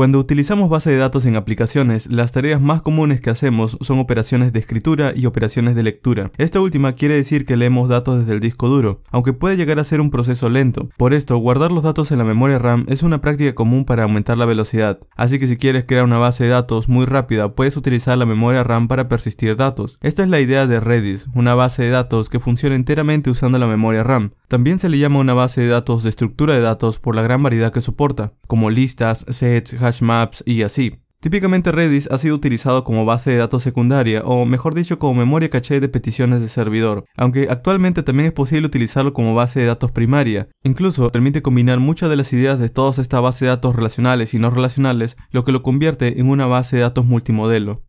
Cuando utilizamos base de datos en aplicaciones, las tareas más comunes que hacemos son operaciones de escritura y operaciones de lectura. Esta última quiere decir que leemos datos desde el disco duro, aunque puede llegar a ser un proceso lento. Por esto, guardar los datos en la memoria RAM es una práctica común para aumentar la velocidad. Así que si quieres crear una base de datos muy rápida, puedes utilizar la memoria RAM para persistir datos. Esta es la idea de Redis, una base de datos que funciona enteramente usando la memoria RAM. También se le llama una base de datos de estructura de datos por la gran variedad que soporta, como listas, sets, Maps y así. Típicamente Redis ha sido utilizado como base de datos secundaria o mejor dicho como memoria caché de peticiones de servidor, aunque actualmente también es posible utilizarlo como base de datos primaria. Incluso permite combinar muchas de las ideas de todas estas base de datos relacionales y no relacionales, lo que lo convierte en una base de datos multimodelo.